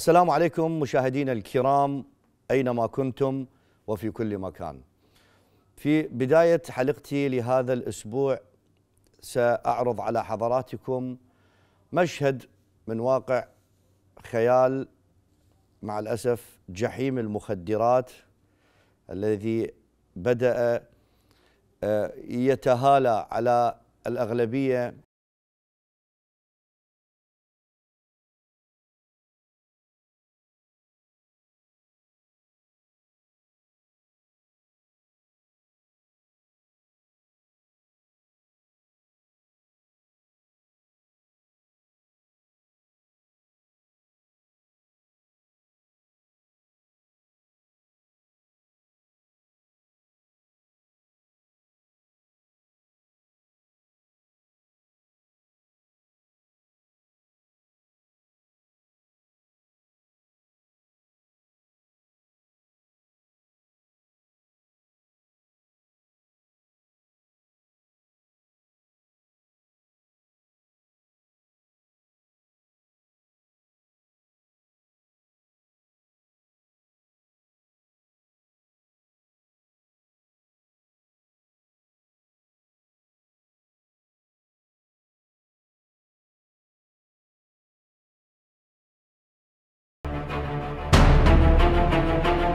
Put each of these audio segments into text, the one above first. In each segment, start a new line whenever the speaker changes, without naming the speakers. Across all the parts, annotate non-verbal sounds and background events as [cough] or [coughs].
السلام عليكم مشاهدينا الكرام اينما كنتم وفي كل مكان. في بدايه حلقتي لهذا الاسبوع ساعرض على حضراتكم مشهد من واقع خيال مع الاسف جحيم المخدرات الذي بدا آه،
يتهالى على الاغلبيه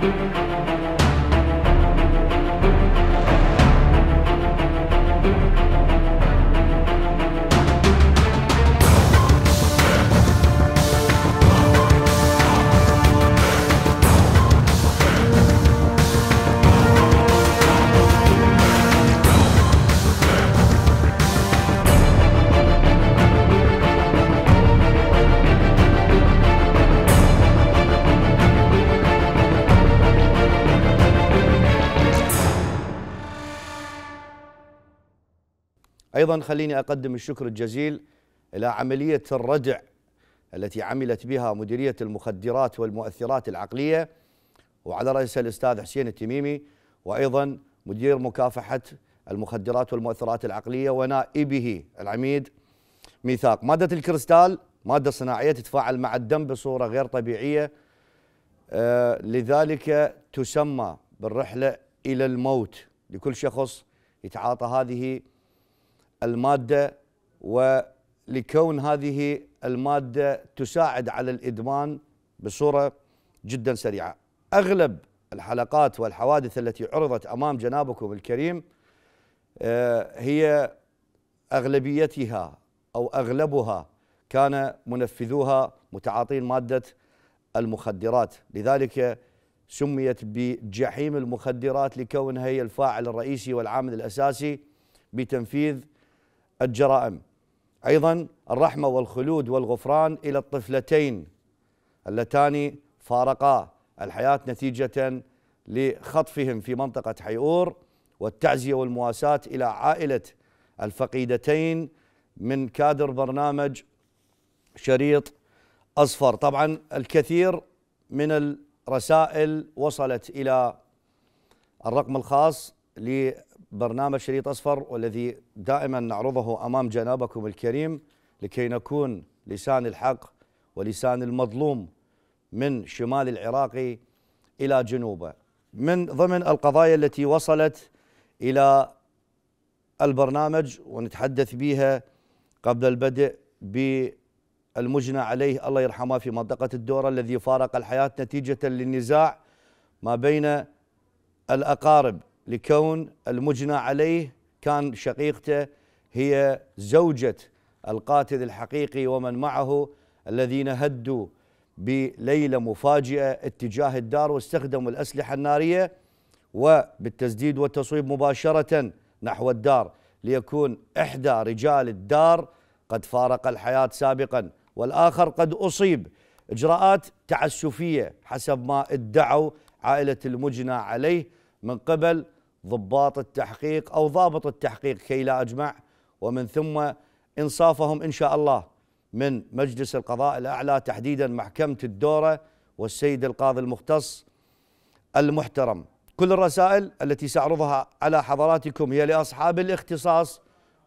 Música أيضا خليني أقدم الشكر الجزيل إلى عملية الردع التي عملت بها مديرية المخدرات والمؤثرات العقلية وعلى رأسها الأستاذ حسين التميمي وأيضا مدير مكافحة المخدرات والمؤثرات العقلية ونائبه العميد ميثاق مادة الكريستال مادة صناعية تتفاعل مع الدم بصورة غير طبيعية آه لذلك تسمى بالرحلة إلى الموت لكل شخص يتعاطى هذه الماده ولكون هذه الماده تساعد على الادمان بصوره جدا سريعه. اغلب الحلقات والحوادث التي عرضت امام جنابكم الكريم آه، هي اغلبيتها او اغلبها كان منفذوها متعاطين ماده المخدرات، لذلك سميت بجحيم المخدرات لكونها هي الفاعل الرئيسي والعامل الاساسي بتنفيذ الجرائم ايضا الرحمه والخلود والغفران الى الطفلتين اللتان فارقا الحياه نتيجه لخطفهم في منطقه حيور والتعزيه والمواساه الى عائله الفقيدتين من كادر برنامج شريط اصفر طبعا الكثير من الرسائل وصلت الى الرقم الخاص برنامج شريط أصفر والذي دائما نعرضه أمام جنابكم الكريم لكي نكون لسان الحق ولسان المظلوم من شمال العراق إلى جنوبه من ضمن القضايا التي وصلت إلى البرنامج ونتحدث بها قبل البدء بالمجنى عليه الله يرحمه في منطقة الدورة الذي فارق الحياة نتيجة للنزاع ما بين الأقارب لكون المجنى عليه كان شقيقته هي زوجة القاتل الحقيقي ومن معه الذين هدوا بليلة مفاجئة اتجاه الدار واستخدموا الأسلحة النارية وبالتسديد والتصويب مباشرة نحو الدار ليكون إحدى رجال الدار قد فارق الحياة سابقا والآخر قد أصيب إجراءات تعسفية حسب ما ادعوا عائلة المجنى عليه من قبل ضباط التحقيق أو ضابط التحقيق كي لا أجمع ومن ثم إنصافهم إن شاء الله من مجلس القضاء الأعلى تحديدا محكمة الدورة والسيد القاضي المختص المحترم كل الرسائل التي سأعرضها على حضراتكم هي لأصحاب الاختصاص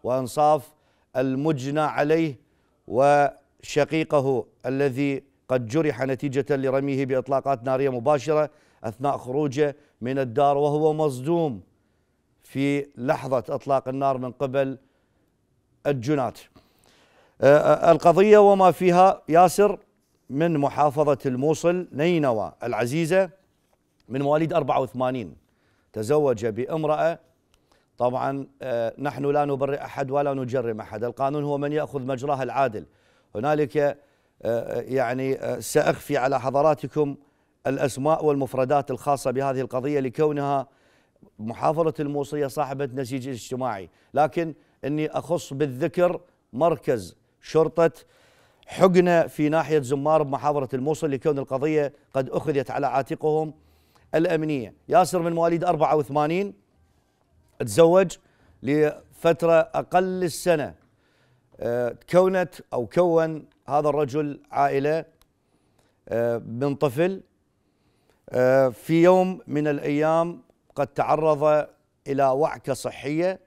وإنصاف المجنى عليه وشقيقه الذي قد جرح نتيجة لرميه بإطلاقات نارية مباشرة أثناء خروجه من الدار وهو مصدوم في لحظة إطلاق النار من قبل الجنات أه، أه، القضية وما فيها ياسر من محافظة الموصل نينوى العزيزة من مواليد 84 تزوج بامرأة طبعا أه، نحن لا نبرئ أحد ولا نجرم أحد القانون هو من يأخذ مجراه العادل هنالك يعني سأخفي على حضراتكم الأسماء والمفردات الخاصة بهذه القضية لكونها محافظة الموصيه صاحبة نسيج اجتماعي لكن أني أخص بالذكر مركز شرطة حقنة في ناحية زمار بمحافظة الموصل لكون القضية قد أخذت على عاتقهم الأمنية ياسر من مواليد 84 تزوج لفترة أقل السنة آه، كونت أو كون هذا الرجل عائلة آه، من طفل آه، في يوم من الأيام قد تعرض الى وعكه صحيه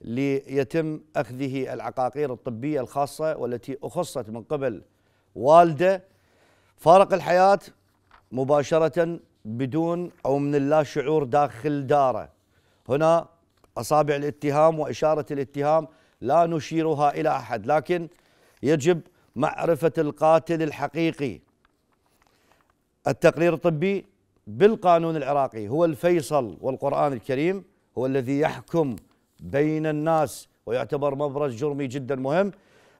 ليتم اخذه العقاقير الطبيه الخاصه والتي اخصت من قبل والده فارق الحياه مباشره بدون او من اللا شعور داخل داره هنا اصابع الاتهام واشاره الاتهام لا نشيرها الى احد لكن يجب معرفه القاتل الحقيقي التقرير الطبي بالقانون العراقي هو الفيصل والقرآن الكريم هو الذي يحكم بين الناس ويعتبر مبرز جرمي جدا مهم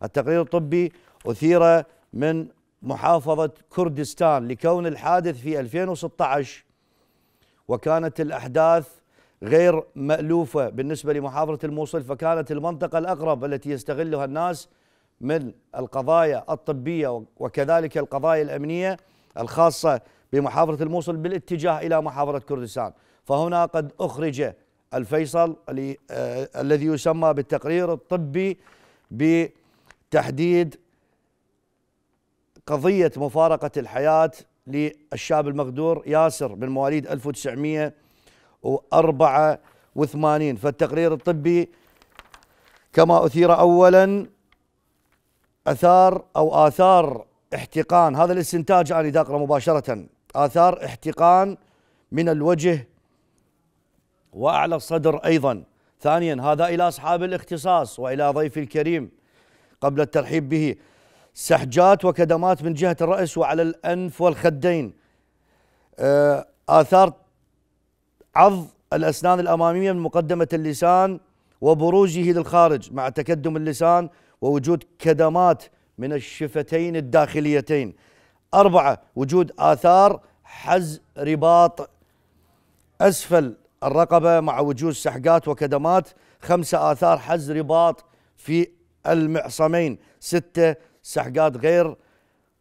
التقرير الطبي أثير من محافظة كردستان لكون الحادث في 2016 وكانت الأحداث غير مألوفة بالنسبة لمحافظة الموصل فكانت المنطقة الأقرب التي يستغلها الناس من القضايا الطبية وكذلك القضايا الأمنية الخاصة بمحافظة الموصل بالاتجاه إلى محافظة كردستان فهنا قد أخرج الفيصل الذي آه، يسمى بالتقرير الطبي بتحديد قضية مفارقة الحياة للشاب المقدور ياسر من مواليد 1984 فالتقرير الطبي كما أثير أولا أثار أو آثار احتقان هذا الاستنتاج أنا يعني أقرأ مباشرة آثار احتقان من الوجه وأعلى الصدر أيضا ثانيا هذا إلى أصحاب الاختصاص وإلى ضيف الكريم قبل الترحيب به سحجات وكدمات من جهة الرأس وعلى الأنف والخدين آه، آثار عض الأسنان الأمامية من مقدمة اللسان وبروزه للخارج مع تكدم اللسان ووجود كدمات من الشفتين الداخليتين أربعة وجود آثار حز رباط أسفل الرقبة مع وجود سحقات وكدمات خمسة آثار حز رباط في المعصمين ستة سحقات غير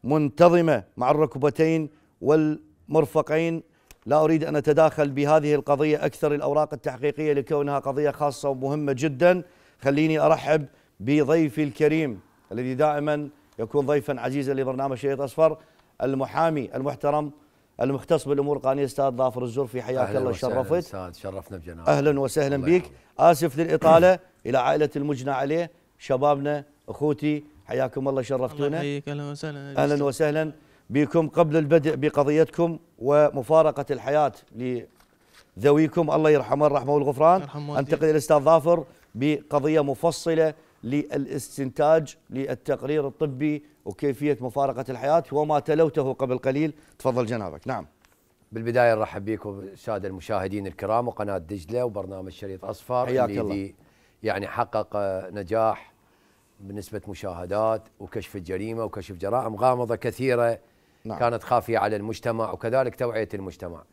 منتظمة مع الركبتين والمرفقين لا أريد أن أتداخل بهذه القضية أكثر الأوراق التحقيقية لكونها قضية خاصة ومهمة جدا خليني أرحب بضيفي الكريم الذي دائما يكون ضيفا عزيزا لبرنامج شريط أصفر المحامي المحترم المختص بالامور القانونيه استاذ ظافر الزرفي حياك الله شرفت استاذ
شرفنا بجنابك اهلا وسهلا بك
اسف للاطاله الى عائله المجنى عليه شبابنا اخوتي حياكم الله شرفتونا الله يحييك
اهلا وسهلا اهلا
وسهلا بكم قبل البدء بقضيتكم ومفارقه الحياه لذويكم الله يرحمه الرحمه والغفران انتقل الى الاستاذ ظافر بقضيه مفصله للاستنتاج للتقرير الطبي وكيفية
مفارقة الحياة وما تلوته قبل قليل تفضل جنابك نعم بالبداية نرحب بكم السادة المشاهدين الكرام وقناة دجلة وبرنامج شريط أصفر حياك الله يعني حقق نجاح بنسبة مشاهدات وكشف الجريمة وكشف جرائم غامضة كثيرة نعم. كانت خافية على المجتمع وكذلك توعية المجتمع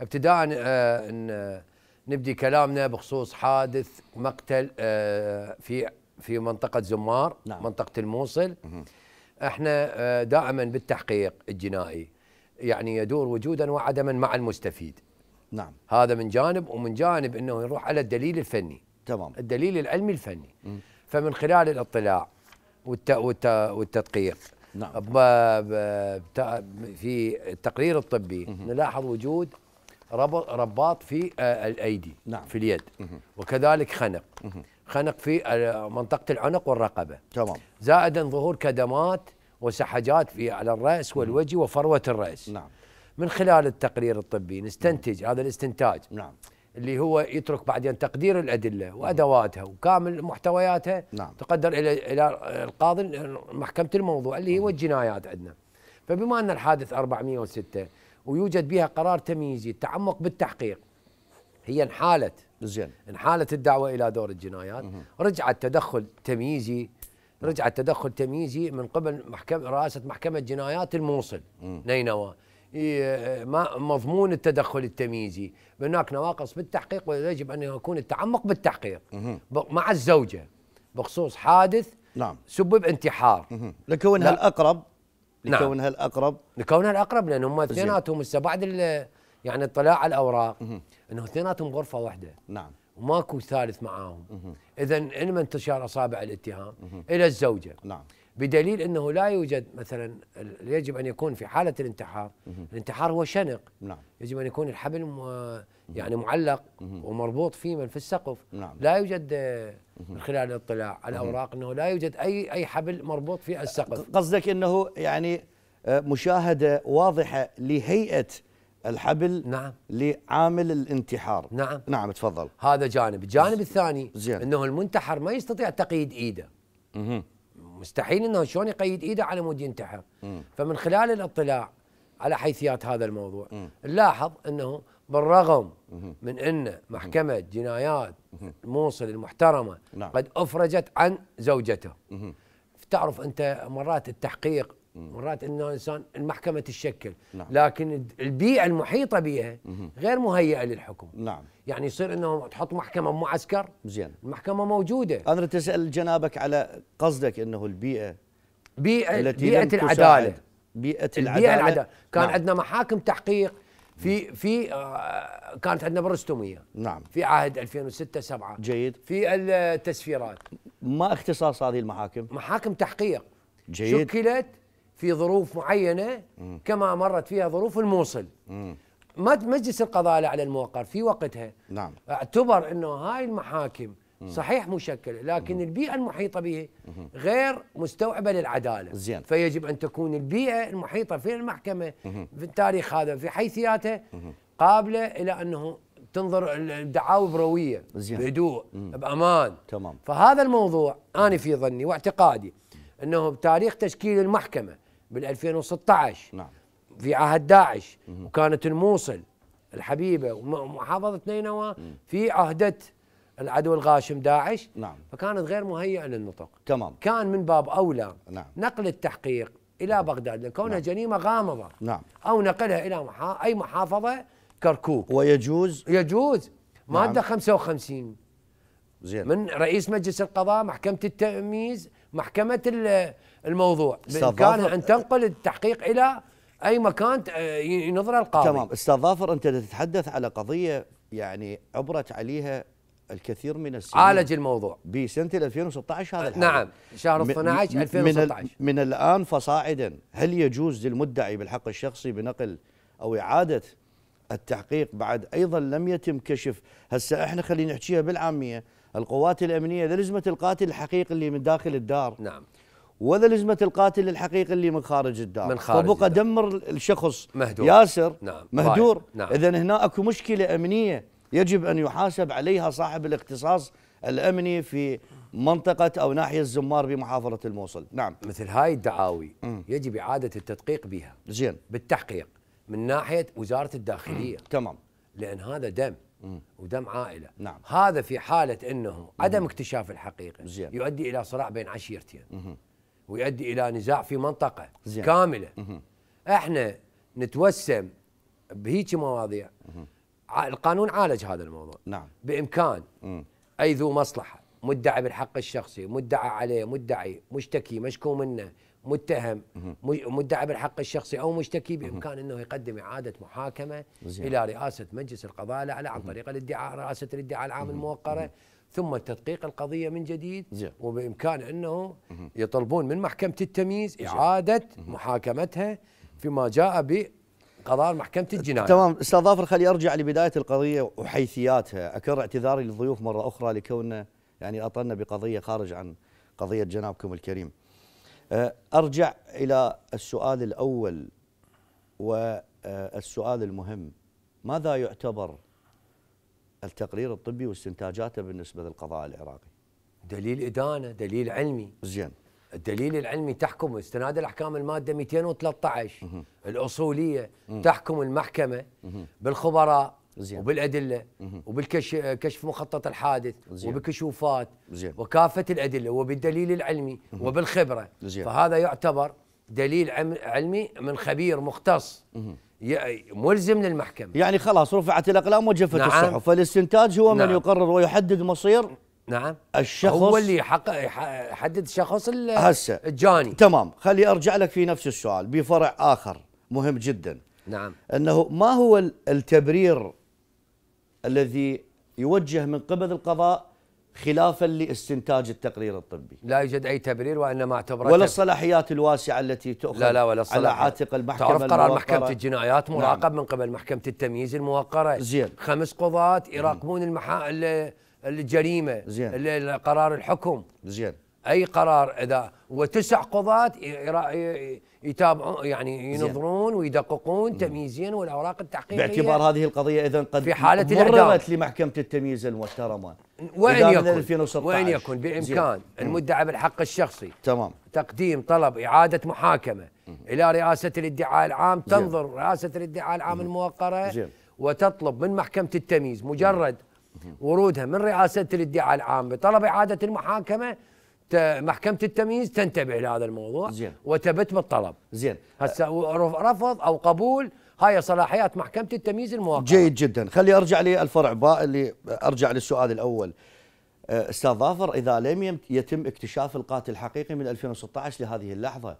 ابتداء آه، نبدي كلامنا بخصوص حادث مقتل آه، في في منطقة زمار نعم. منطقة الموصل مه. احنا آه، دائما بالتحقيق الجنائي يعني يدور وجودا وعدما مع المستفيد نعم هذا من جانب ومن جانب انه يروح على الدليل الفني تمام الدليل العلمي الفني م. فمن خلال الاطلاع والت... والت... والتدقيق نعم ب... ب... في التقرير الطبي م. نلاحظ وجود رباط في آه، الايدي نعم. في اليد م. وكذلك خنق م. خنق في آه، منطقه العنق والرقبه تمام زائدا ظهور كدمات وسحجات في على الرأس نعم. والوجه وفروة الرأس نعم من خلال التقرير الطبي نستنتج نعم. هذا الاستنتاج نعم اللي هو يترك بعدين تقدير الأدلة نعم. وأدواتها وكامل محتوياتها نعم. تقدر إلى إلى القاضي محكمة الموضوع اللي هو نعم. الجنايات عندنا فبما أن الحادث 406 ويوجد بها قرار تمييزي تعمق بالتحقيق هي انحالت زين انحالت الدعوة إلى دور الجنايات رجعت تدخل تمييزي رجع التدخل تمييزي من قبل محكمة رئاسة محكمة جنايات الموصل نينوى مضمون التدخل التمييزي هناك نواقص بالتحقيق ويجب أن يكون التعمق بالتحقيق مع الزوجة بخصوص حادث نعم سبب انتحار لكونها لا. الأقرب لكونها نعم. الأقرب لكونها الأقرب لأن هم اثنيناتهم هسه بعد يعني اطلاع على الأوراق أنه اثنيناتهم غرفة واحدة نعم وماكو ثالث معاهم اذا علم انتشار اصابع الاتهام الى الزوجه نعم بدليل انه لا يوجد مثلا يجب ان يكون في حاله الانتحار الانتحار هو شنق نعم يجب ان يكون الحبل يعني معلق ومربوط في من في السقف نعم لا يوجد آه، من خلال الاطلاع على الاوراق انه لا يوجد اي اي حبل مربوط في السقف قصدك انه يعني آه، مشاهده واضحه لهيئه الحبل نعم لعامل الانتحار نعم نعم تفضل هذا جانب الجانب الثاني زين. انه المنتحر ما يستطيع تقييد ايده مه. مستحيل انه شلون يقيد ايده على مود ينتحر مه. فمن خلال الاطلاع على حيثيات هذا الموضوع نلاحظ انه بالرغم مه. من ان محكمه جنايات مه. المحترمه نعم. قد افرجت عن زوجته مه. تعرف انت مرات التحقيق مرات انه انسان المحكمه تتشكل نعم. لكن البيئه المحيطه بها غير مهيئه للحكم نعم يعني يصير انه تحط محكمه معسكر زين المحكمه موجوده انا تسال جنابك على قصدك انه البيئه بيئه التي بيئه العداله بيئه العداله البيئه العداله كان نعم. عندنا محاكم تحقيق في في آه، كانت عندنا برستوميه نعم في عهد 2006 7 جيد في التسفيرات ما اختصاص هذه المحاكم؟ محاكم تحقيق جيد شكلت في ظروف معينه كما مرت فيها ظروف الموصل مجلس القضاء على الموقر في وقتها نعم اعتبر انه هاي المحاكم صحيح مشكله لكن البيئه المحيطه به غير مستوعبه للعداله زين. فيجب ان تكون البيئه المحيطه في المحكمه في التاريخ هذا في حيثياته قابله الى انه تنظر الدعاوى برويه زين. بهدوء بامان تمام فهذا الموضوع انا في ظني واعتقادي انه بتاريخ تشكيل المحكمه بال 2016 نعم في عهد داعش مم. وكانت الموصل الحبيبه ومحافظه نينوى في عهده العدو الغاشم داعش نعم فكانت غير مهيئه للنطق تمام كان من باب اولى نعم نقل التحقيق الى نعم. بغداد لكونها نعم. جريمه غامضه نعم او نقلها الى محا... اي محافظه كركوك ويجوز يجوز ماده نعم. 55 زين من رئيس مجلس القضاء محكمه التمييز محكمه الموضوع بامكانها ان تنقل التحقيق الى اي مكان ينظر القاضي تمام استاذ ظافر انت تتحدث
على قضيه يعني عبرت عليها الكثير من السنين عالج الموضوع بسنه 2016 هذا الحال نعم شهر 12 2016 من, من الان فصاعدا هل يجوز للمدعي بالحق الشخصي بنقل او اعاده التحقيق بعد ايضا لم يتم كشف هسه احنا خلينا نحكيها بالعاميه القوات الامنيه لزمت القاتل الحقيقي اللي من داخل الدار نعم ولا لزمه القاتل الحقيقي اللي من خارج الدار من خارج فبقى الدار. دمر الشخص مهدور. ياسر نعم. مهدور نعم. اذا هنا اكو مشكله امنيه يجب ان يحاسب عليها صاحب الاختصاص الامني في
منطقة أو ناحية الزمار بمحافظة الموصل نعم مثل هاي الدعاوي م. يجب إعادة التدقيق بها زين بالتحقيق من ناحية وزارة الداخلية م. تمام لأن هذا دم ودم عائلة نعم هذا في حالة أنه عدم اكتشاف الحقيقة زين يؤدي إلى صراع بين عشيرتين ويؤدي الى نزاع في منطقه زين. كامله مه. احنا نتوسم بهيك مواضيع مه. القانون عالج هذا الموضوع نعم بامكان مه. اي ذو مصلحه مدعي بالحق الشخصي مدعى عليه مدعي مشتكي مشكو منه متهم مدعي بالحق الشخصي او مشتكي بامكان انه يقدم اعاده محاكمه زيان. الى رئاسه مجلس القضاء الاعلى عن طريق الادعاء رئاسه الادعاء العام الموقره ثم تدقيق القضيه من جديد وبامكان انه يطلبون من محكمه التمييز اعاده محاكمتها فيما جاء ب قرار محكمة الجناية تمام
استاذ ظافر خلي ارجع لبداية القضية وحيثياتها، اكرر اعتذاري للضيوف مرة أخرى لكوننا يعني اطلنا بقضية خارج عن قضية جنابكم الكريم. أه، ارجع إلى السؤال الأول والسؤال المهم ماذا
يعتبر التقرير الطبي واستنتاجاته بالنسبه للقضاء العراقي دليل ادانه دليل علمي زين الدليل العلمي تحكم استناد الاحكام الماده 213 مه. الاصوليه مه. تحكم المحكمه مه. بالخبراء زين. وبالادله وبالكشف مخطط الحادث زين. وبكشوفات زين. وكافه الادله وبالدليل العلمي مه. وبالخبره زين. فهذا يعتبر دليل علمي من خبير مختص مه. ملزم للمحكمة يعني خلاص رفعت الأقلام وجفت نعم الصحف
فالاستنتاج هو نعم من
يقرر ويحدد مصير نعم
الشخص هو اللي
يحدد شخص هسه
الجاني تمام خلي أرجع لك في نفس السؤال بفرع آخر مهم جدا نعم أنه ما هو التبرير الذي يوجه من قبل القضاء خلافا لاستنتاج التقرير الطبي
لا يوجد اي تبرير وانما اعتبرت ولا الصلاحيات الواسعه التي تؤخذ لا لا ولا على عاتق المحكمه تعرف قرار محكمه الجنايات نعم. مراقب نعم. من قبل محكمه التمييز الموقره زين خمس قضاة يراقبون المحا... الجريمه زين قرار الحكم زين اي قرار اذا وتسع قضاة يتابعون يعني ينظرون ويدققون تمييزيا والاوراق التحقيقيه باعتبار هذه القضيه اذا قد في حاله مررت لمحكمه التمييز المحترمه وين يكون 2016 وان يكن بامكان المدعى بالحق الشخصي تمام تقديم طلب اعاده محاكمه مم. الى رئاسه الادعاء العام تنظر رئاسه الادعاء العام مم. الموقره وتطلب من محكمه التمييز مجرد مم. ورودها من رئاسه الادعاء العام بطلب اعاده المحاكمه محكمه التمييز تنتبه لهذا الموضوع زين وتبت بالطلب زين هسه رفض او قبول هاي صلاحيات محكمه التمييز المؤقته جيد
جدا خلي ارجع للفرع باء اللي ارجع للسؤال الاول أه، استاذ ظافر اذا لم يتم اكتشاف القاتل الحقيقي من 2016 لهذه اللحظه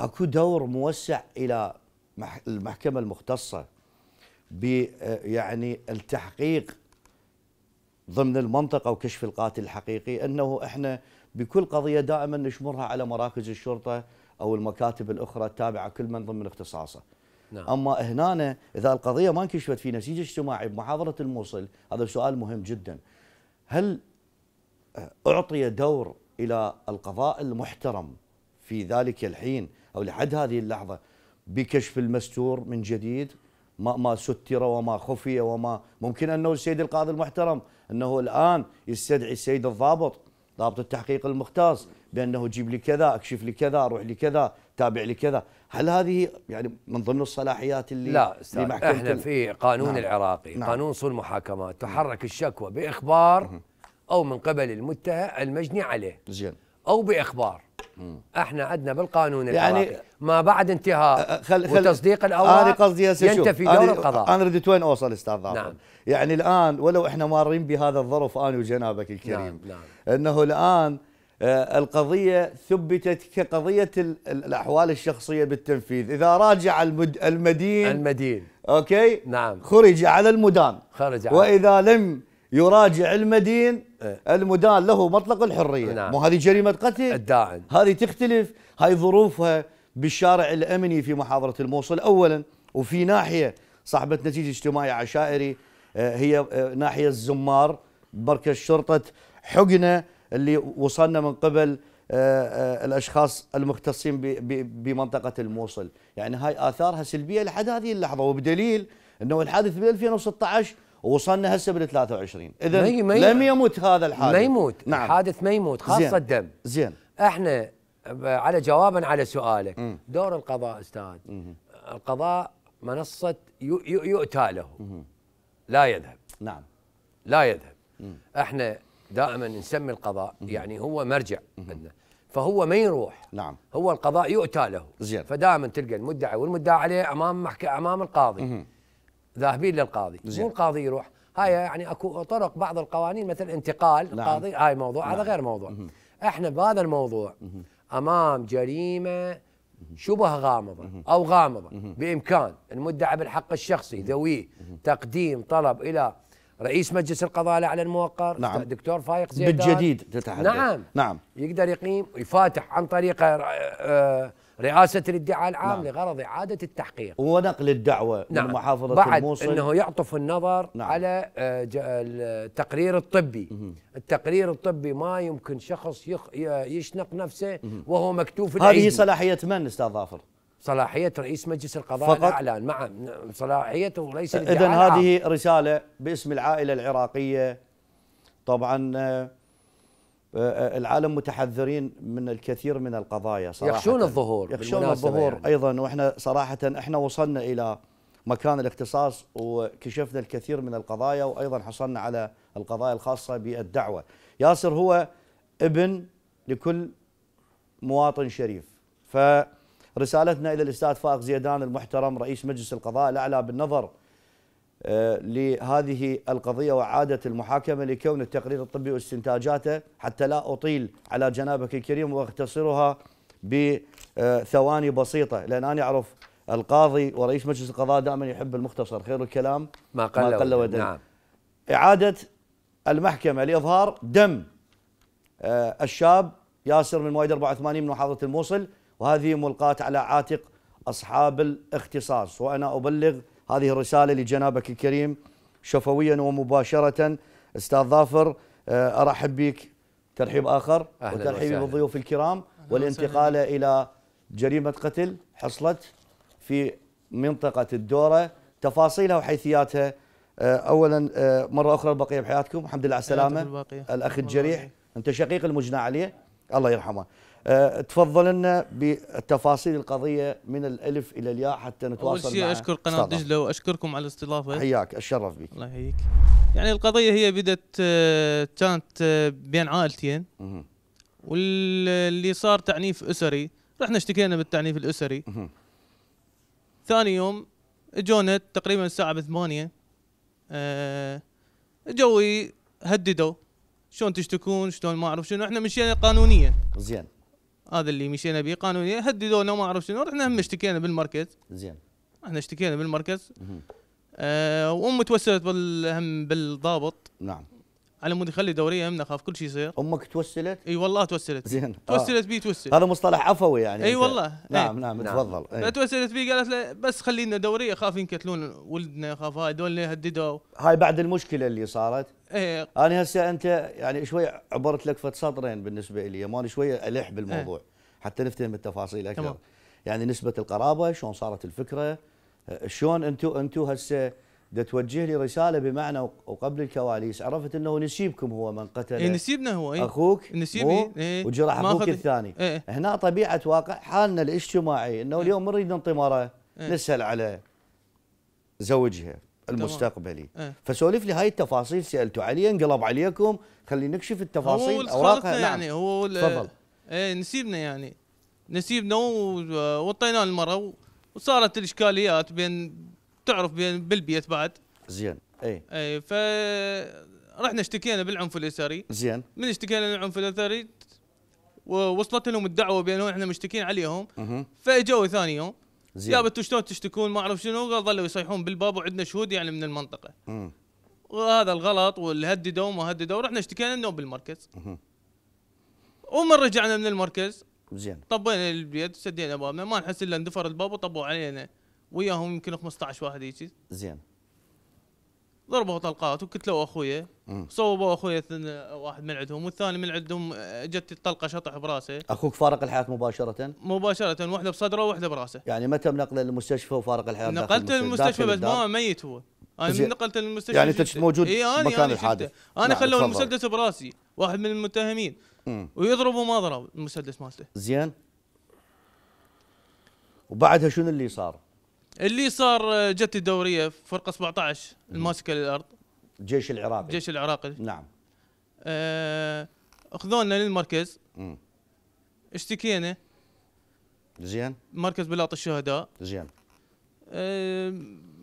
اكو دور موسع الى المحكمه المختصه ب أه، يعني التحقيق ضمن المنطقه وكشف القاتل الحقيقي انه احنا بكل قضيه دائما نشمرها على مراكز الشرطه او المكاتب الاخرى التابعه كل من ضمن اختصاصه. نعم. اما هنا اذا القضيه ما انكشفت في نسيج اجتماعي بمحاضره الموصل هذا سؤال مهم جدا. هل اعطي دور الى القضاء المحترم في ذلك الحين او لحد هذه اللحظه بكشف المستور من جديد ما ما ستر وما خفي وما ممكن انه السيد القاضي المحترم انه الان يستدعي السيد الضابط ضابط التحقيق المختص بانه جيب لي كذا اكشف لي كذا اروح لي كذا تابع لي كذا
هل هذه يعني من ضمن الصلاحيات اللي لا اللي احنا في قانون نعم العراقي نعم قانون صلح المحاكمات نعم. تحرك الشكوى باخبار او من قبل المتهم المجني عليه زين او باخبار احنا عندنا بالقانون يعني ما بعد انتهاء أه، أه، خل خل وتصديق الاوراق انا قصدي ينتفي دور القضاء
انا ردت وين اوصل استاذ نعم. يعني الان ولو احنا مارين بهذا الظرف انا وجنابك الكريم نعم نعم انه الان أه، القضية ثبتت كقضية الأحوال الشخصية بالتنفيذ إذا راجع المد المدين المدين أوكي نعم خرج على المدان
خرج على وإذا
لم يراجع المدين إيه. المدان له مطلق الحريه نعم. مو هذه جريمه قتل الداعن هذه تختلف هاي ظروفها بالشارع الامني في محاضره الموصل اولا وفي ناحيه صاحبه نتيجه اجتماعي عشائري إيه، هي إيه، ناحيه الزمار مركز شرطه حقنه اللي وصلنا من قبل الاشخاص المختصين بمنطقه الموصل، يعني هاي اثارها سلبيه لحد هذه اللحظه وبدليل انه الحادث ب 2016
وصلنا هسه بال 23 اذا لم يمت هذا الحادث ما يموت نعم. الحادث ما يموت خاصه زين. الدم زين احنا على جوابا على سؤالك مم. دور القضاء استاذ مم. القضاء منصه يؤتى له لا يذهب نعم لا يذهب مم. احنا دائما نسمي القضاء مم. يعني هو مرجع عندنا فهو ما يروح نعم هو القضاء يؤتى له زين فدائما تلقى المدعي والمدعى عليه امام محك... امام القاضي مم. ذاهبين للقاضي مو القاضي يروح هاي يعني اكو طرق بعض القوانين مثل انتقال نعم. القاضي هاي موضوع نعم. هذا غير موضوع مه. احنا بهذا الموضوع مه. امام جريمه شبه غامضة أو غامضة بإمكان المدعى بالحق الشخصي ذويه تقديم طلب إلى رئيس مجلس القضاء الأعلى الموقر نعم. دكتور فايق زيدان بالجديد تتحدث نعم نعم يقدر يقيم يفاتح عن طريقه آه، آه، رئاسة الادعاء العام نعم. لغرض إعادة التحقيق ونقل الدعوة نعم. من محافظة بعد الموصل أنه يعطف النظر نعم. على آه، آه، التقرير الطبي مه. التقرير الطبي ما يمكن شخص يخ يشنق نفسه مه. وهو مكتوف الأيدي هذه صلاحية من أستاذ ظافر؟ صلاحية رئيس مجلس القضاء فقط؟ الأعلى مع صلاحيته وليس إذا هذه
رسالة باسم العائلة العراقية طبعا آه، آه، العالم متحذرين من الكثير من القضايا صراحه يخشون الظهور يخشون الظهور يعني. ايضا واحنا صراحه احنا وصلنا الى مكان الاختصاص وكشفنا الكثير من القضايا وايضا حصلنا على القضايا الخاصه بالدعوه. ياسر هو ابن لكل مواطن شريف. فرسالتنا الى الاستاذ فائق زيدان المحترم رئيس مجلس القضاء الاعلى بالنظر آه، لهذه القضية وعادة المحاكمة لكون التقرير الطبي واستنتاجاته حتى لا أطيل على جنابك الكريم وأختصرها بثواني بسيطة لأن أنا أعرف القاضي ورئيس مجلس القضاء دائما يحب المختصر خير الكلام ما قل, ما قل ودن نعم. إعادة المحكمة لإظهار دم آه، الشاب ياسر من مويد 84 من محافظة الموصل وهذه ملقاة على عاتق أصحاب الاختصاص وأنا أبلغ هذه الرسالة لجنابك الكريم شفويا ومباشرة أستاذ ظافر آه، أرحب بك ترحيب آخر وترحيب بالضيوف الكرام والانتقال إلى جريمة قتل حصلت في منطقة الدورة تفاصيلها وحيثياتها آه، أولا آه، مرة أخرى البقية بحياتكم الحمد لله على السلامة الأخ الجريح أنت شقيق المجنى عليه الله يرحمه آه، تفضل لنا بتفاصيل القضيه
من الالف الى الياء حتى نتواصل اول شيء اشكر قناه دجله واشكركم على الاستضافه حياك اتشرف بك الله يحييك يعني القضيه هي بدت آه، كانت آه، بين عائلتين واللي صار تعنيف اسري رحنا اشتكينا بالتعنيف الاسري ثاني يوم اجونا تقريبا الساعه 8 اجوي هددوا شلون تشتكون شلون ما اعرف شنو احنا مشينا قانونيا زين هذا اللي مشينا به قانونيا هددونا وما اعرف شنو رحنا هم اشتكينا بالمركز زين احنا اشتكينا بالمركز آه وامي توسلت بالهم بالضابط نعم على مود يخلي دوريه امنا خاف كل شيء يصير امك توسلت؟ اي والله توسلت زين آه. توسلت آه. بي توسل هذا مصطلح عفوي
يعني اي والله نعم نعم, نعم. تفضل نعم.
توسلت بي قالت له بس خلينا دوريه خاف ينكتلون ولدنا خاف هاي دول اللي هددوا
هاي بعد المشكله اللي صارت إيه. انا هسه انت يعني شوي عبرت لك فت سطرين بالنسبه لي ماني شوي الح بالموضوع إيه. حتى نفتهم التفاصيل اكثر تمام. يعني نسبه القرابه شلون صارت الفكره أه، شلون انتو انتو هسه دا توجه لي رساله بمعنى وقبل الكواليس عرفت انه نسيبكم هو من قتل إيه نسيبنا هو إيه؟ اخوك نسيبي إيه. إيه؟ وجرح اخوك الثاني إيه؟ هنا طبيعه واقع حالنا الاجتماعي انه إيه. اليوم نريد ننطمره إيه؟ نسال على زوجها المستقبلي أه. فسولف لي هاي التفاصيل سالته علي انقلب عليكم خلي نكشف التفاصيل هو اوراقها نعم. يعني نعم. هو تفضل
ايه نسيبنا يعني نسيبنا ووطيناه المره وصارت الاشكاليات بين تعرف بين بالبيت بعد
زين اي
اي ف رحنا اشتكينا بالعنف الاسري زين من اشتكينا للعنف الاسري ووصلت لهم الدعوه بانه احنا مشتكين عليهم فاجوا ثاني يوم زين جابتوا شلون تشتكون ما اعرف شنو قال ظلوا يصيحون بالباب وعندنا شهود يعني من المنطقه مم. وهذا الغلط واللي هددوا وما هددوا رحنا اشتكينا انه بالمركز مم. ومن رجعنا من المركز زين طبينا البيت سدينا بابنا ما نحس الا اندفر الباب وطبوا علينا وياهم يمكن 15 واحد هيك زين ضربوا طلقات وقتلوا اخويا صوبوا اخويا واحد من عندهم والثاني من عندهم جت الطلقه شطح براسه
اخوك فارق الحياه مباشره
مباشره واحده بصدره وواحده براسه
يعني متى منقله للمستشفى وفارق الحياه نقلته للمستشفى بس ما
ميت هو انا من نقلت المستشفى يعني انت موجود إيه أنا مكان يعني الحادث انا نعم خلوا المسدس براسي واحد من المتهمين ويضربوا ويضرب وما ضرب المسدس مالته
زين وبعدها شنو اللي صار؟
اللي صار آه، جت الدوريه فرقه 17 الماسكه للارض الجيش العراقي الجيش العراقي نعم آه، اخذونا للمركز اشتكينا زين مركز بلاط الشهداء زين آه،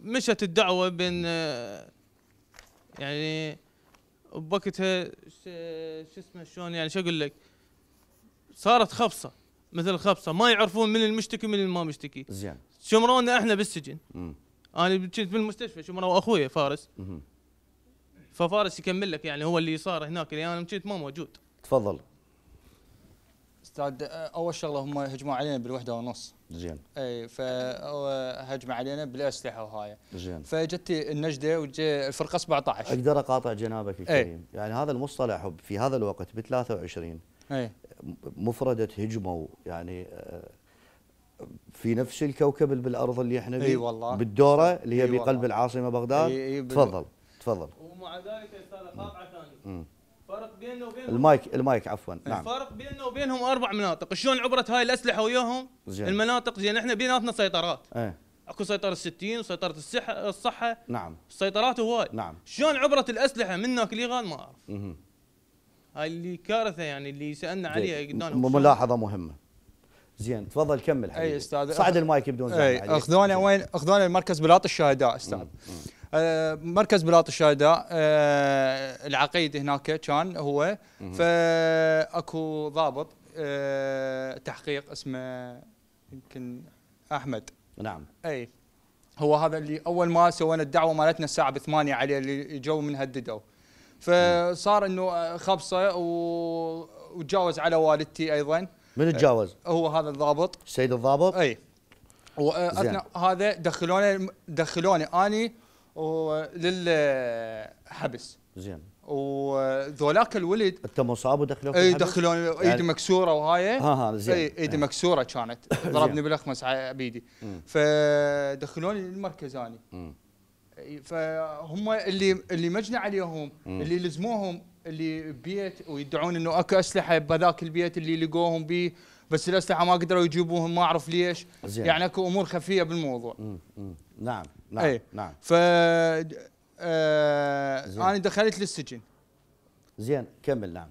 مشت الدعوه بين يعني بوقتها شو اسمه شلون يعني شو اقول لك صارت خفصه مثل خفصه ما يعرفون من المشتكي من اللي ما مشتكي زين شمرونا احنا بالسجن انا كنت بالمستشفى شمروا اخوي فارس ففارس يكمل لك يعني هو اللي صار هناك اللي انا كنت ما موجود تفضل استاذ اول شغله
هم هجموا علينا بالوحده ونص زين اي فهجم علينا بالاسلحه وهاي زين فجت النجده وجا الفرقه 17
اقدر اقاطع جنابك الكريم أي. يعني هذا المصطلح في هذا الوقت ب 23 اي مفرده هجموا يعني آه، في نفس الكوكب بالارض اللي احنا فيه اي والله بالدوره اللي هي بقلب العاصمه بغداد أي أي تفضل
تفضل ومع ذلك يا استاذ قاطعه ثانيه فرق بيننا وبينهم المايك المايك عفوا نعم الفرق بيننا وبينهم اربع مناطق شلون عبرت هاي الاسلحه وياهم زين. المناطق زين احنا بيناتنا سيطرات ايه اكو سيطره 60 وسيطره الصحه الصحه نعم السيطرات هواي نعم شلون عبرت الاسلحه منك لغال ما اعرف هاي اللي كارثه يعني اللي سالنا عليها قدامنا ملاحظه
مهمه زين تفضل كمل حبيبي اي استاذ صعد المايك بدون زحمه اي اخذونا وين اخذونا المركز بلاط الشهداء استاذ مم. مم. آه، مركز بلاط الشهداء آه، العقيد هناك كان هو فاكو ضابط آه، تحقيق اسمه يمكن احمد نعم اي هو هذا اللي اول ما سوينا الدعوه مالتنا الساعه ب 8 عليه اللي جو من هددوا فصار انه خبصه وتجاوز على والدتي ايضا من تجاوز؟ هو هذا الضابط السيد الضابط؟ اي واثناء هذا دخلوني دخلوني اني للحبس زين وذولاك الولد انت مصاب ودخلوك اي دخلوني ايدي يعني مكسوره وهاي ها ها زين اي ايدي ايه مكسوره كانت [laughs] ضربني بالاخمس على بيدي فدخلوني للمركز اني فهم اللي اللي مجني عليهم اللي لزموهم اللي ببيت ويدعون انه اكو اسلحه بهذاك البيت اللي لقوهم به بس الاسلحه ما قدروا يجيبوهم ما اعرف ليش زين. يعني اكو امور خفيه بالموضوع مم. مم. نعم نعم أي. نعم ف آه انا دخلت للسجن زين كمل نعم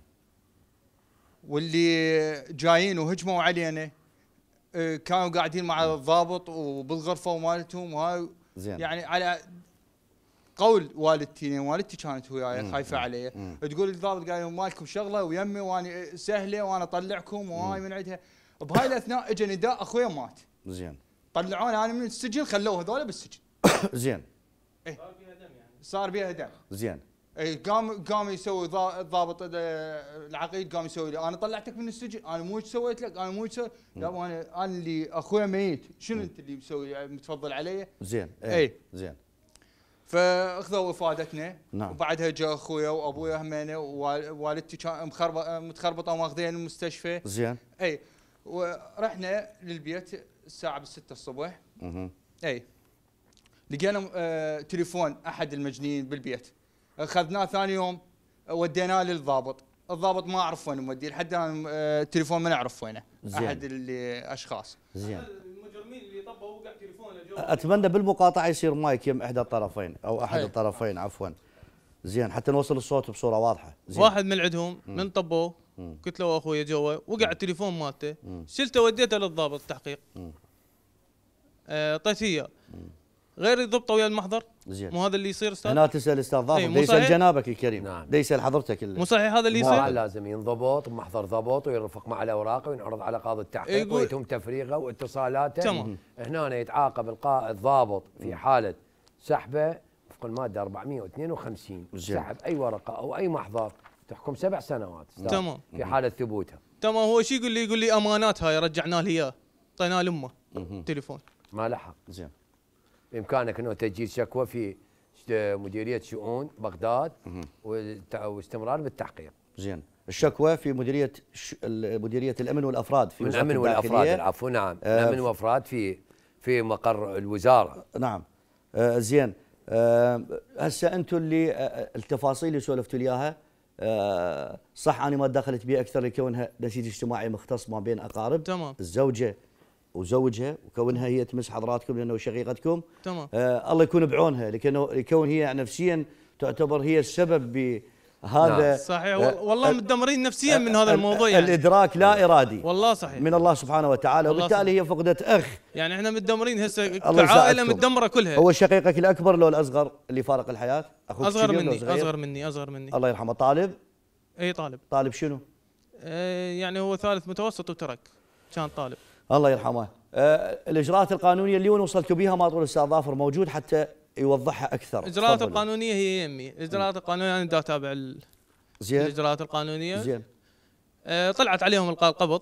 واللي جايين وهجموا علينا آه، كانوا قاعدين مع الضابط وبالغرفه ومالتهم وهاي زين يعني على قول والدتي لان والدتي كانت وياي خايفه علي تقول الضابط قال مالكم شغله ويمي وانا سهله وانا اطلعكم وهاي من عندها بهاي الاثناء اجى نداء اخويا مات زين طلعونا انا من السجن خلوه هذول بالسجن [coughs] زين إيه؟ صار بيها دم يعني صار بيها دم زين اي قام قام يسوي الضابط العقيد قام يسوي لي انا طلعتك من السجن انا مو سويت لك انا مو سويت لا انا انا اللي اخويا ميت شنو انت اللي مسوي يعني متفضل علي؟ زين أي. إيه. زين فاخذوا افادتنا نعم. وبعدها جاء اخويا وابويا همينه ووالدتي متخربطه وماخذين المستشفى زين اي ورحنا للبيت الساعه بالستة الصبح اها اي لقينا آه تليفون احد المجنيين بالبيت اخذناه ثاني يوم وديناه للضابط الضابط ما اعرف وين مودي لحد الان التليفون آه، ما نعرف وينه احد الاشخاص
زين المجرمين اللي طبوا وقع تليفون اتمنى بالمقاطعه يصير مايك يم احدى الطرفين او احد هي. الطرفين عفوا زين
حتى نوصل الصوت
بصوره واضحه زين.
واحد من عندهم من طبوه قلت له اخويا جوا وقع التليفون مالته شلته وديته للضابط التحقيق اعطيته آه طيب، غير يضبطه ويا المحضر زين مو هذا اللي يصير استاذ انا
تسال استاذ إيه، ضابط ليس جنابك الكريم نعم ليسال حضرتك مو صحيح هذا اللي يصير
لازم ينضبط بمحضر
ضبط ويرفق مع الاوراق وينعرض على قاضي التحقيق ويتم تفريغه واتصالاته تمام هنا يتعاقب القائد الضابط في حاله سحبه وفق الماده 452 سحب اي ورقه او اي محضر تحكم سبع سنوات تمام في حاله
ثبوتها تمام هو شو يقول لي يقول لي امانات هاي رجعنا لها اياه اعطيناها لامه تليفون
ما لحق زين بامكانك انه تسجيل شكوى في مديريه شؤون بغداد واستمرار بالتحقيق.
زين. الشكوى في مديريه
مديريه الامن
والافراد في الامن والافراد عفوا نعم آه الامن
والافراد في في مقر الوزاره
نعم آه زين آه هسه انتم اللي آه, آه، التفاصيل اللي سولفتوا لي اياها آه صح انا ما دخلت بها اكثر لكونها نسيج اجتماعي مختص ما بين اقارب تمام الزوجه وزوجها وكونها هي تمس حضراتكم لانه شقيقتكم تمام آه الله يكون بعونها لكنه لكون هي نفسيا تعتبر هي السبب ب هذا نعم. صحيح آه،
والله مدمرين نفسيا من هذا الموضوع يعني
الادراك لا نعم. ارادي والله صحيح من الله سبحانه وتعالى وبالتالي هي فقدت اخ
يعني احنا متدمرين هسه كعائله متدمره كلها هو
شقيقك الاكبر لو الاصغر اللي فارق الحياه اخوك اصغر مني اصغر مني اصغر مني الله يرحمه طالب اي طالب طالب شنو؟
إيه، يعني هو ثالث متوسط وترك كان طالب
الله يرحمه آه الاجراءات القانونيه اللي وصلتوا بها ما طول الاستاذ ظافر موجود حتى يوضحها اكثر الاجراءات
القانونيه هي يمي الاجراءات القانونيه انا دا اتابع زين الاجراءات القانونيه زين آه طلعت عليهم القاء القبض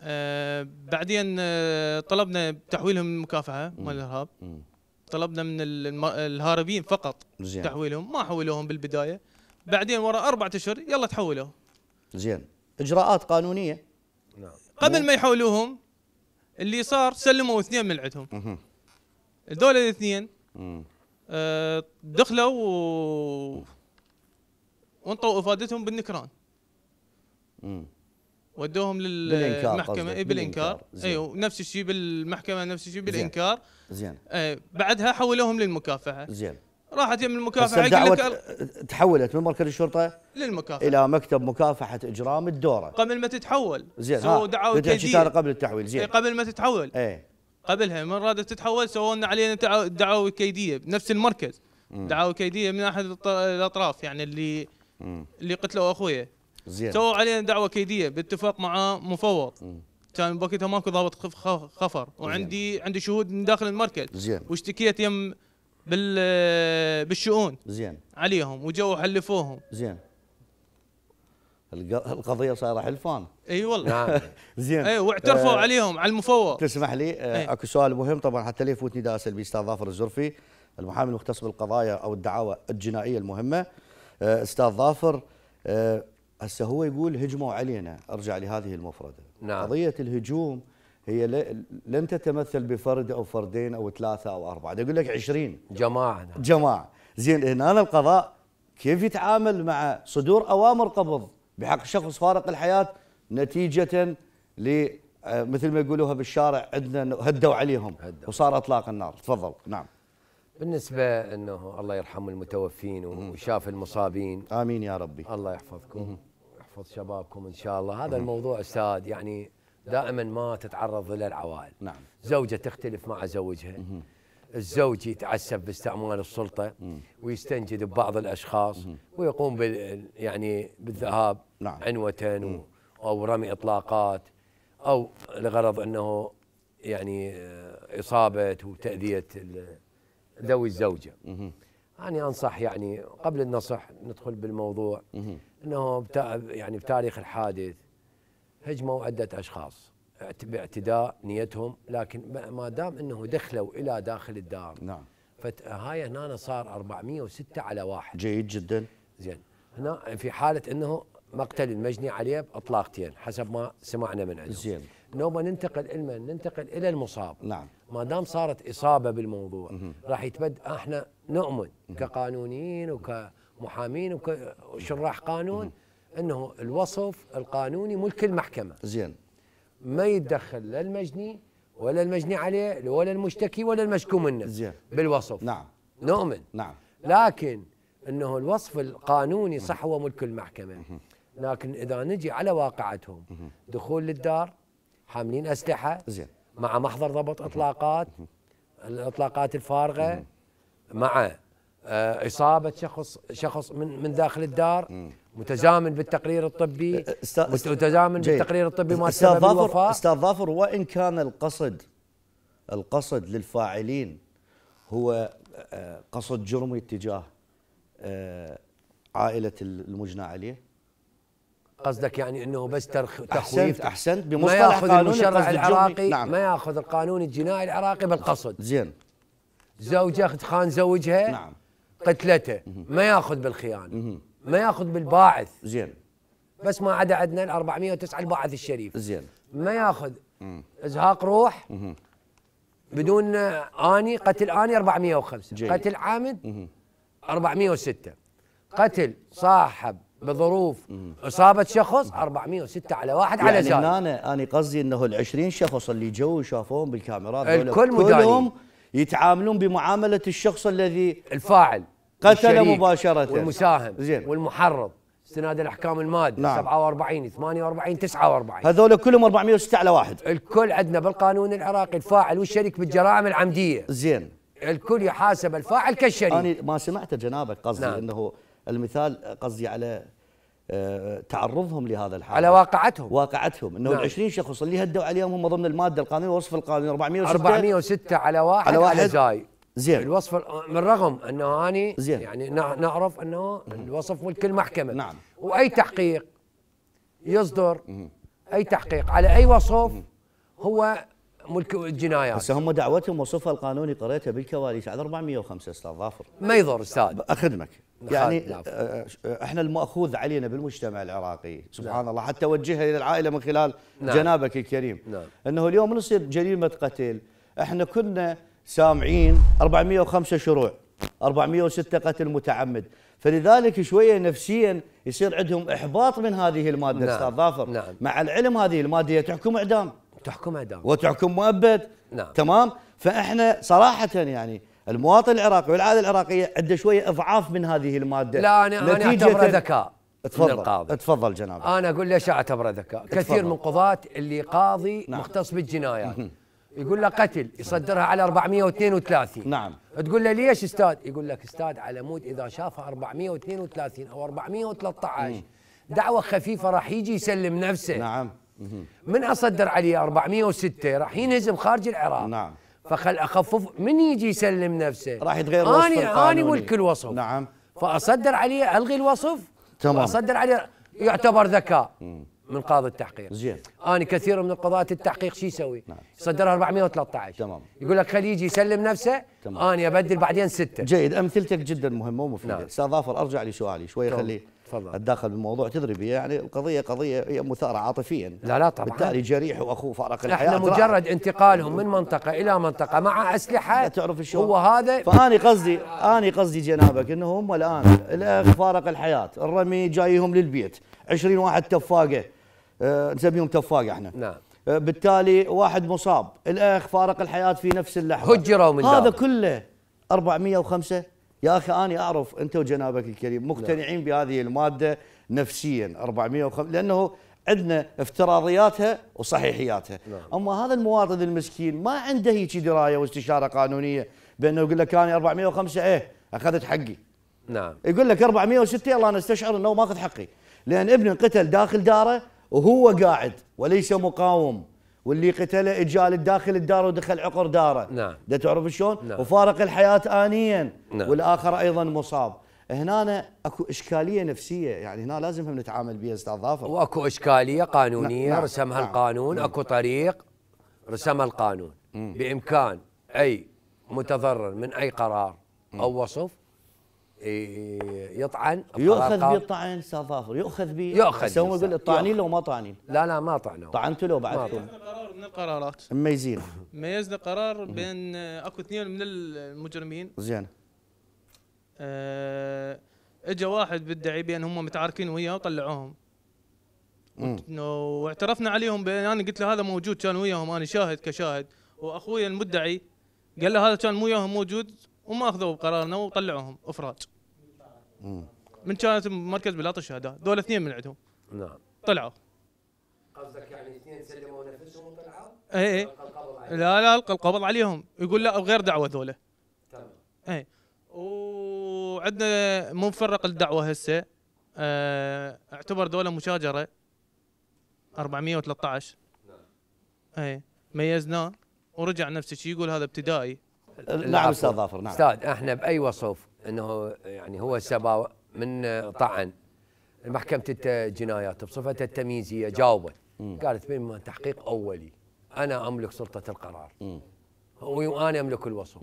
آه بعدين آه طلبنا تحويلهم مكافحه مال الارهاب طلبنا من الهاربين فقط زيان. تحويلهم ما حولوهم بالبدايه بعدين ورا اربعة اشهر يلا تحولوا زين اجراءات قانونيه قبل ما يحولوهم اللي صار سلموا اثنين من عندهم دول الاثنين آه، دخلوا و... وانطوا افادتهم بالنكران ودوهم للمحكمه إيه، بالانكار, بالانكار ايوه نفس الشيء بالمحكمه نفس الشيء بالانكار زين, زين. آه، بعدها حولوهم للمكافحه زين راحت يم المكافحه يقول يعني لك
تحولت من مركز الشرطه للمكافحه الى مكتب مكافحه اجرام الدوره
قبل ما تتحول زين سووا دعاوى تهديد قبل التحويل زين قبل ما تتحول اي قبلها من رادت تتحول سووا لنا علينا دعوه كيديه بنفس المركز دعوه كيديه من احد الاطراف يعني اللي مم. اللي قتلوا اخويا زين سووا علينا دعوه كيديه باتفاق مع مفوض كان بوقتها ماكو ضابط خفر وعندي عندي شهود من داخل المركز زين واشتكيت يم بال بالشؤون زين عليهم وجو حلفوهم
زين القضيه صايره حلفان اي والله نعم [laughs] زين اي واعترفوا آه عليهم على
المفوض تسمح لي آه اكو
سؤال مهم طبعا حتى لا يفوتني دا اسال استاذ ظافر الزرفي المحامي المختص بالقضايا او الدعاوى الجنائيه المهمه آه استاذ ظافر آه، هسه آه هو يقول هجموا علينا ارجع لهذه المفرده نعم. قضيه الهجوم هي لن تتمثل بفرد او فردين او ثلاثه او اربعه يقول لك 20 جماعه جماعه زين هنا القضاء كيف يتعامل مع صدور اوامر قبض بحق شخص فارق الحياه نتيجه ل آه، مثل ما يقولوها بالشارع عندنا هدوا عليهم
هدوا. وصار اطلاق النار تفضل نعم بالنسبه انه الله يرحم المتوفين وشاف المصابين امين يا ربي الله يحفظكم يحفظ شبابكم ان شاء الله هذا الموضوع استاذ يعني دائما ما تتعرض للعوائل نعم زوجة تختلف مع زوجها الزوج يتعسف باستعمال السلطه مم. ويستنجد ببعض الاشخاص مم. ويقوم بال يعني بالذهاب نعم. عنوه او رمي اطلاقات او لغرض انه يعني آه، اصابه وتاذيه ذوي الزوجه. انا يعني انصح يعني قبل النصح ندخل بالموضوع انه يعني بتاريخ الحادث هجموا عدة أشخاص باعتداء نيتهم لكن ما دام أنه دخلوا إلى داخل الدار نعم فهاي هنا صار 406 على واحد جيد جدا زين هنا في حالة أنه مقتل المجني عليه بأطلاقتين حسب ما سمعنا من عنده زين نوما ننتقل إلى ننتقل إلى المصاب نعم ما دام صارت إصابة بالموضوع راح يتبدأ احنا نؤمن كقانونيين وكمحامين وكشراح قانون مه. انه الوصف القانوني ملك المحكمه زين ما يتدخل لا المجني ولا المجني عليه ولا المشتكي ولا المشكوم منه زين بالوصف نعم نؤمن نعم لكن انه الوصف القانوني صح هو ملك المحكمه لكن اذا نجي على واقعتهم دخول للدار حاملين اسلحه زين مع محضر ضبط اطلاقات الاطلاقات الفارغه مع آه، اصابه شخص شخص من من داخل الدار متزامن بالتقرير الطبي أه، أه، متزامن بالتقرير الطبي ما استاذ ظافر
استاذ ظافر وان كان القصد القصد للفاعلين هو قصد جرمي اتجاه عائله المجنى عليه
قصدك يعني انه بس تخويف احسنت احسنت بمصطلح ما ياخذ المشرع العراقي نعم. ما ياخذ القانون الجنائي العراقي بالقصد زين زوجه خان زوجها نعم قتلته ما ياخذ بالخيانه ما ياخذ بالباعث زين بس ما عدا عندنا ال 409 الباعث الشريف زين ما ياخذ ازهاق روح بدون اني قتل اني 405 جيد. قتل عامد 406 قتل صاحب بظروف اصابه شخص 406 على واحد يعني على زاد يعني
انا انا قصدي انه ال 20 شخص اللي جو شافوهم بالكاميرات الكل كلهم
يتعاملون بمعامله الشخص الذي الفاعل قتل مباشره والمساهم زين والمحرض استناد الاحكام المادة نعم. 47 48 49 هذول كلهم 406 على واحد الكل عندنا بالقانون العراقي الفاعل والشريك بالجرائم العمديه زين الكل يحاسب الفاعل كالشريك انا ما سمعت جنابك قصدي
نعم. انه المثال قصدي على آه، تعرضهم لهذا الحال على واقعتهم واقعتهم انه نعم. 20 شخص اللي هدوا عليهم هم ضمن الماده القانونيه وصف القانون 406
406 على واحد على واحد على زاي زين الوصف من رغم انه اني زين يعني نعرف انه الوصف ملك المحكمه نعم واي تحقيق يصدر اي تحقيق على اي وصف هو ملك الجنايات بس هم
دعوتهم وصفها القانوني قريتها بالكواليس على 405 استاذ ظافر ما يضر استاذ اخدمك يعني آه، آه، احنا المأخوذ علينا بالمجتمع العراقي نعم. سبحان لا. الله حتى وجهها الى العائله من خلال نعم. جنابك الكريم نعم. انه اليوم نصير جريمه قتل احنا كنا سامعين 405 شروع 406 قتل متعمد فلذلك شويه نفسيا يصير عندهم احباط من هذه الماده نعم. استاذ ظافر نعم. مع العلم هذه الماده تحكم اعدام تحكم اعدام وتحكم مؤبد نعم. تمام فاحنا صراحه يعني المواطن العراقي والعاده العراقيه عنده شويه اضعاف من هذه
الماده لا انا انا اعتبره ذكاء تفضل القاضي. تفضل جناب انا اقول ليش اعتبره ذكاء كثير من قضاة اللي قاضي نعم. مختص بالجنايات [laughs] يقول له قتل يصدرها على 432 نعم تقول له ليش استاذ يقول لك استاذ على مود اذا شافها 432 او 413 دعوه خفيفه راح يجي يسلم نفسه نعم من اصدر عليه 406 راح ينهزم خارج العراق نعم فخل اخفف من يجي يسلم نفسه راح يتغير الوصف انا انا ملك الوصف نعم فاصدر عليه الغي الوصف تمام اصدر عليه يعتبر ذكاء من قاضي التحقيق زين انا كثير من القضاة التحقيق شو يسوي؟ نعم. يصدرها 413 تمام يقول لك خليه يجي يسلم نفسه تمام. انا ابدل بعدين سته جيد امثلتك جدا مهمه ومفيده نعم.
استاذ ظافر ارجع لسؤالي شوي خلي تفضل اتداخل بالموضوع تدري بي يعني القضيه قضيه هي مثاره عاطفيا لا لا طبعا بالتالي جريح واخوه فارق
الحياه احنا مجرد رأى. انتقالهم من منطقه الى منطقه مع اسلحه لا تعرف الشو هو هذا فاني قصدي اني قصدي جنابك انه هم
الان الاخ فارق الحياه الرمي جايهم للبيت 20 واحد تفاقه آه، نسميهم تفاق احنا نعم آه، بالتالي واحد مصاب الاخ فارق الحياه في نفس اللحظه هجروا من هذا كله 405 يا اخي انا اعرف انت وجنابك الكريم مقتنعين نعم. بهذه الماده نفسيا 405 لانه عندنا افتراضياتها وصحيحياتها نعم. اما هذا المواطن المسكين ما عنده هيك درايه واستشاره قانونيه بانه يقول لك انا 405 ايه اخذت حقي نعم يقول لك 406 يلا انا استشعر انه ماخذ حقي لان ابني انقتل داخل داره وهو قاعد وليس مقاوم واللي قتله اجال داخل الدار ودخل عقر داره نعم ده تعرف شلون نعم. وفارق الحياه انيا نعم. والاخر ايضا مصاب هنا اكو اشكاليه نفسيه يعني هنا لازم هم نتعامل بها استاذ ظافر
واكو اشكاليه قانونيه نعم،, نعم. رسمها نعم. القانون نعم. اكو طريق رسمها القانون مم. بامكان اي متضرر من اي قرار مم. او وصف إيه، يطعن
يؤخذ به الطعن سافافر
يؤخذ به يؤخذ هم يقول طعنين
لو ما طعنين
لا لا ما طعنوا طعنتوا له بعد كذا
قرار من القرارات مميزين [laughs] ميزنا قرار بين آه، اكو اثنين من المجرمين زين آه، اجى واحد بيدعي بان هم متعاركين وياه وطلعوهم واعترفنا عليهم بان انا قلت له هذا موجود كان وياهم انا شاهد كشاهد واخوي المدعي قال له هذا كان مو وياهم موجود وما اخذوا قرارنا وطلعوهم افراج من كانت مركز بلاط الشهداء دول اثنين من عندهم نعم طلعوا
قصدك يعني اثنين سلموا نفسهم وطلعوا؟
اي إيه. لا لا القى القبض عليهم يقول لا غير دعوه ذولا تمام اي وعندنا مفرق الدعوه هسه اه اعتبر دوله مشاجره 413 نعم اي ميزناه ورجع نفس الشيء يقول هذا ابتدائي نعم استاذ ظافر نعم استاذ احنا
باي وصف انه يعني هو سبا من طعن محكمه الجنايات بصفتها التمييزيه جاوبت قالت بما تحقيق اولي انا املك سلطه القرار وانا املك الوصف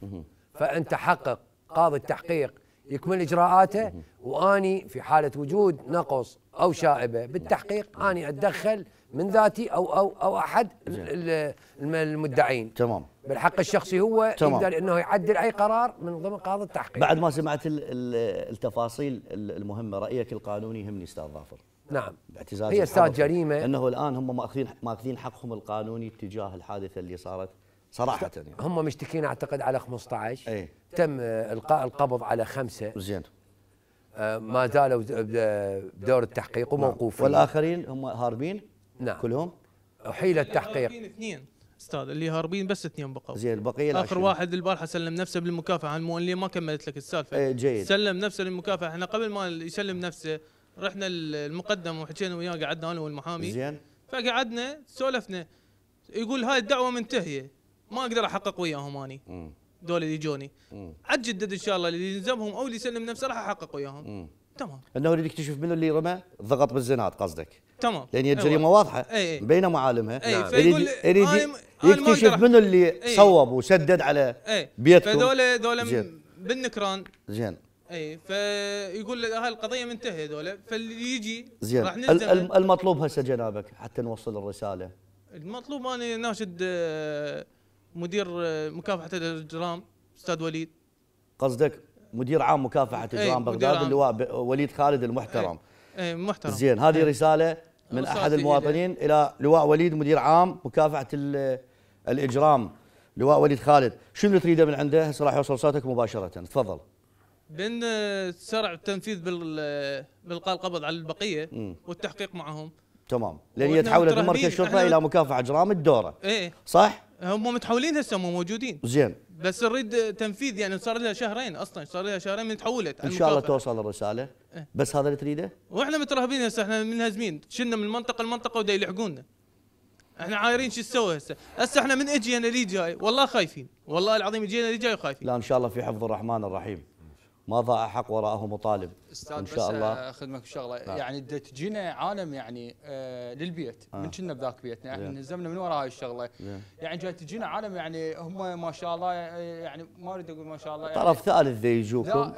فانت حقق قاضي التحقيق يكمل اجراءاته واني في حاله وجود نقص او شائبه نعم. بالتحقيق اني اتدخل من ذاتي او او او احد المدعين تمام بالحق الشخصي هو تمام. يقدر انه يعدل اي قرار من ضمن قاضي التحقيق بعد ما سمعت التفاصيل
المهمه رايك القانوني يهمني استاذ ظافر
نعم باعتزاز هي استاذ جريمه انه
الان هم ماخذين ماخذين حقهم القانوني تجاه الحادثه اللي صارت صراحه يعني.
هم مشتكين اعتقد على 15 ايه؟ تم القاء القبض على خمسه زين آه، ما زالوا بدور التحقيق وموقوفين والاخرين هم هاربين نعم كلهم احيل
التحقيق
اثنين استاذ اللي هاربين بس اثنين بقوا زين البقيه اخر العشرين. واحد البارحه سلم نفسه بالمكافاه مو اللي ما كملت لك السالفه ايه جيد سلم نفسه للمكافاه احنا قبل ما يسلم نفسه رحنا المقدم وحكينا وياه قعدنا انا والمحامي زين فقعدنا سولفنا يقول هاي الدعوه منتهيه ما اقدر احقق وياهم اني دول اللي يجوني عجدد ان شاء الله اللي يلزمهم او اللي يسلم نفسه راح احقق وياهم تمام
انه يريد يكتشف منه اللي رمى ضغط بالزناد قصدك تمام لان هي الجريمه واضحه مبينه معالمها أي نعم. فيقول يريد يكتشف منو اللي صوب وسدد على بيتكم فذولا ذولا
بالنكران زين اي فيقول هاي القضيه منتهيه ذولا فاللي يجي زين راح
المطلوب هسه جنابك حتى نوصل الرساله
المطلوب انا ناشد آه، مدير آه، مكافحه الاجرام استاذ وليد
قصدك مدير عام مكافحه الاجرام بغداد اللواء وليد خالد المحترم أي. إيه، محترم زين هذه إيه. رساله من احد المواطنين الى لواء وليد مدير عام مكافحه الاجرام لواء وليد خالد شنو تريده من عنده هسه راح يوصل صوتك مباشره تفضل
بان سرع التنفيذ بالقاء القبض على البقيه مم. والتحقيق معهم
تمام لان هي تحولت من مركز شرطه الى مكافحه اجرام الدوره ايه
صح هم متحولين هسه هم موجودين زين بس نريد تنفيذ يعني صار لها شهرين اصلا صار لها شهرين من تحولت ان شاء الله توصل الرساله إيه؟
بس هذا اللي تريده؟
واحنا مترهبين هسه احنا منهزمين شلنا من منطقه لمنطقه ودا يلحقونا احنا عايرين شو نسوي هسه هسه احنا من اجينا لي جاي والله خايفين والله العظيم اجينا لي جاي وخايفين لا ان شاء الله في حفظ الرحمن الرحيم ما ضاع حق وراءه مطالب
استاذ ان شاء الله آه، خدمك شغله نعم. يعني تجينا عالم يعني آه للبيت آه. من كنا بذاك بيتنا احنا نزمنا من وراء هاي الشغله يعني جاي تجينا عالم يعني هم ما شاء الله آه، يعني ما اريد اقول ما شاء الله يعني طرف ثالث ذي يجوكم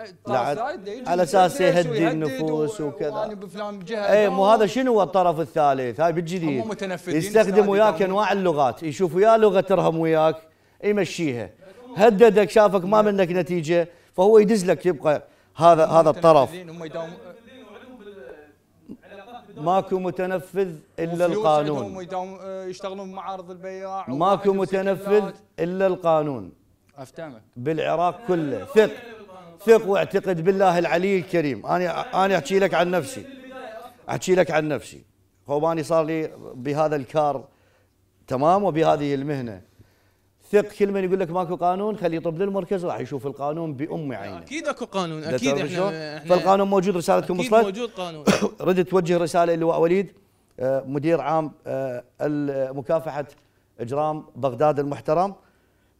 على اساس يهدي النفوس وكذا يعني بفلان جهه اي مو هذا
شنو هو الطرف الثالث هاي بالجديد هم متنفذين يستخدم وياك انواع اللغات يشوف ويا لغه ترهم وياك يمشيها هددك شافك ما منك نتيجه فهو يدز لك يبقى هذا هذا الطرف ماكو متنفذ الا القانون
آه، يشتغلون بمعارض البياع ماكو متنفذ
الا القانون افتهمك بالعراق كله ثق ثق واعتقد بالله العلي الكريم انا انا احكي لك عن نفسي احكي لك عن نفسي هو اني صار لي بهذا الكار تمام وبهذه المهنه ثق كل من يقول لك ماكو قانون خليه يطب للمركز راح يشوف القانون بام عينه اكيد
اكو قانون اكيد احنا, احنا فالقانون
موجود رسالتكم وصلت موجود قانون [coughs] ردت توجه رساله اللواء وليد آه، مدير عام آه، مكافحه اجرام بغداد المحترم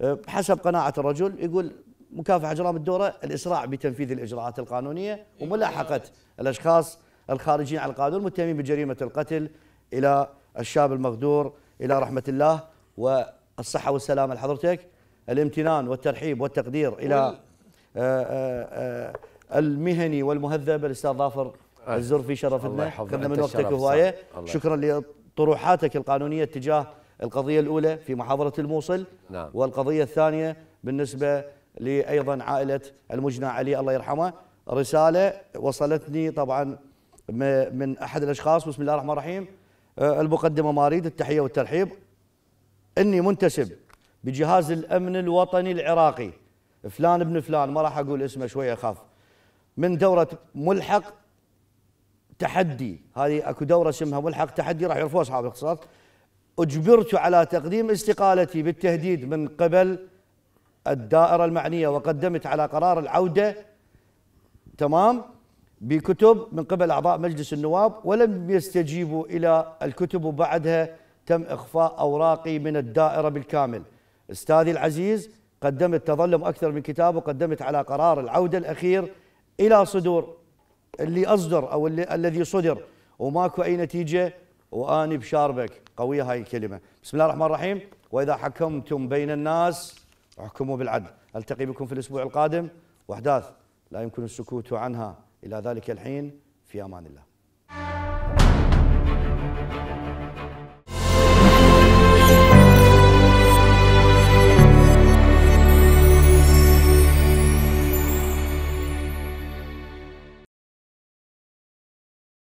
آه، حسب قناعه الرجل يقول مكافحه اجرام الدوره الاسراع بتنفيذ الاجراءات القانونيه وملاحقه الاشخاص الخارجين عن القانون المتهمين بجريمه القتل الى الشاب المغدور الى رحمه الله و الصحة والسلامة لحضرتك الامتنان والترحيب والتقدير إلى آه، آه، آه، المهني والمهذب الأستاذ ظافر الزرفي شرفتنا خذنا من وقتك هواية شكرا لطروحاتك القانونية تجاه القضية الأولى في محاضرة الموصل نعم. والقضية الثانية بالنسبة لأيضا عائلة المجنى علي الله يرحمه رسالة وصلتني طبعا من أحد الأشخاص بسم الله الرحمن الرحيم المقدمة ماريد التحية والترحيب اني منتسب بجهاز الامن الوطني العراقي فلان ابن فلان ما راح اقول اسمه شويه اخاف من دوره ملحق تحدي هذه اكو دوره اسمها ملحق تحدي راح يعرفوها اصحاب الاقتصاد اجبرت على تقديم استقالتي بالتهديد من قبل الدائره المعنيه وقدمت على قرار العوده تمام بكتب من قبل اعضاء مجلس النواب ولم يستجيبوا الى الكتب وبعدها تم إخفاء أوراقي من الدائرة بالكامل أستاذي العزيز قدمت تظلم أكثر من كتاب وقدمت على قرار العودة الأخير إلى صدور اللي أصدر أو اللي الذي صدر وماكو أي نتيجة وأني بشاربك قوية هاي الكلمة بسم الله الرحمن الرحيم وإذا حكمتم بين الناس احكموا بالعدل ألتقي بكم في الأسبوع القادم وأحداث لا يمكن السكوت عنها إلى ذلك الحين في أمان الله